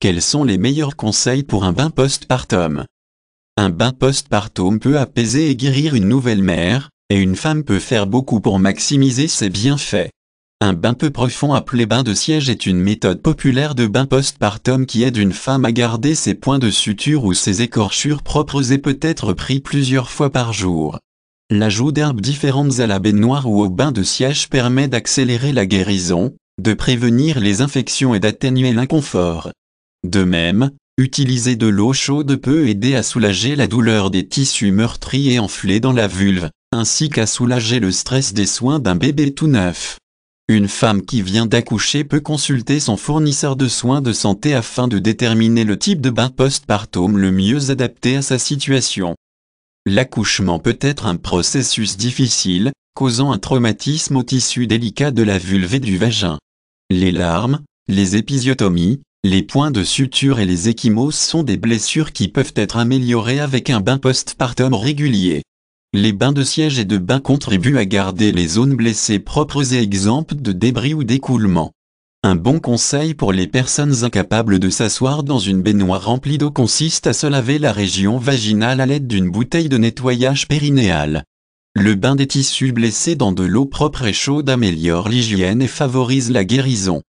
Quels sont les meilleurs conseils pour un bain postpartum Un bain postpartum peut apaiser et guérir une nouvelle mère, et une femme peut faire beaucoup pour maximiser ses bienfaits. Un bain peu profond appelé bain de siège est une méthode populaire de bain postpartum qui aide une femme à garder ses points de suture ou ses écorchures propres et peut être pris plusieurs fois par jour. L'ajout d'herbes différentes à la baignoire ou au bain de siège permet d'accélérer la guérison, de prévenir les infections et d'atténuer l'inconfort. De même, utiliser de l'eau chaude peut aider à soulager la douleur des tissus meurtris et enflés dans la vulve, ainsi qu'à soulager le stress des soins d'un bébé tout neuf. Une femme qui vient d'accoucher peut consulter son fournisseur de soins de santé afin de déterminer le type de bain postpartum le mieux adapté à sa situation. L'accouchement peut être un processus difficile, causant un traumatisme au tissu délicat de la vulve et du vagin. Les larmes, les épisiotomies, les points de suture et les échymoses sont des blessures qui peuvent être améliorées avec un bain postpartum régulier. Les bains de siège et de bain contribuent à garder les zones blessées propres et exemptes de débris ou d'écoulement. Un bon conseil pour les personnes incapables de s'asseoir dans une baignoire remplie d'eau consiste à se laver la région vaginale à l'aide d'une bouteille de nettoyage périnéal. Le bain des tissus blessés dans de l'eau propre et chaude améliore l'hygiène et favorise la guérison.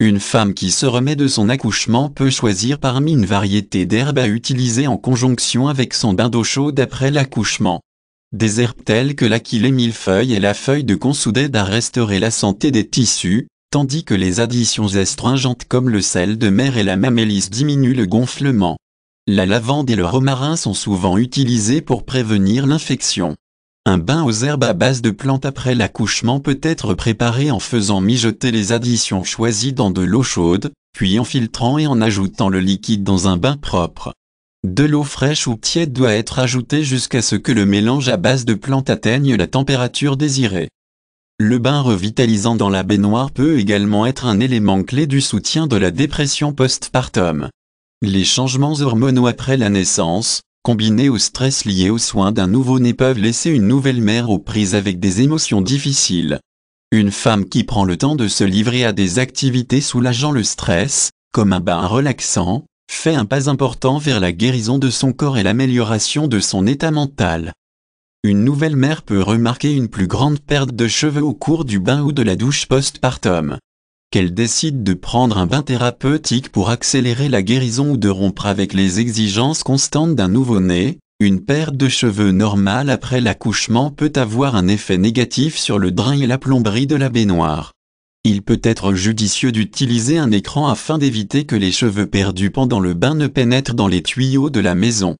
Une femme qui se remet de son accouchement peut choisir parmi une variété d'herbes à utiliser en conjonction avec son bain d'eau chaude après l'accouchement. Des herbes telles que l'aquilée millefeuille et la feuille de consoude aident à restaurer la santé des tissus, tandis que les additions astringentes comme le sel de mer et la mamélise diminuent le gonflement. La lavande et le romarin sont souvent utilisés pour prévenir l'infection. Un bain aux herbes à base de plantes après l'accouchement peut être préparé en faisant mijoter les additions choisies dans de l'eau chaude, puis en filtrant et en ajoutant le liquide dans un bain propre. De l'eau fraîche ou tiède doit être ajoutée jusqu'à ce que le mélange à base de plantes atteigne la température désirée. Le bain revitalisant dans la baignoire peut également être un élément clé du soutien de la dépression postpartum. Les changements hormonaux après la naissance, combinés au stress lié aux soins d'un nouveau-né peuvent laisser une nouvelle mère aux prises avec des émotions difficiles. Une femme qui prend le temps de se livrer à des activités soulageant le stress, comme un bain relaxant, fait un pas important vers la guérison de son corps et l'amélioration de son état mental. Une nouvelle mère peut remarquer une plus grande perte de cheveux au cours du bain ou de la douche postpartum qu'elle décide de prendre un bain thérapeutique pour accélérer la guérison ou de rompre avec les exigences constantes d'un nouveau-né, une perte de cheveux normale après l'accouchement peut avoir un effet négatif sur le drain et la plomberie de la baignoire. Il peut être judicieux d'utiliser un écran afin d'éviter que les cheveux perdus pendant le bain ne pénètrent dans les tuyaux de la maison.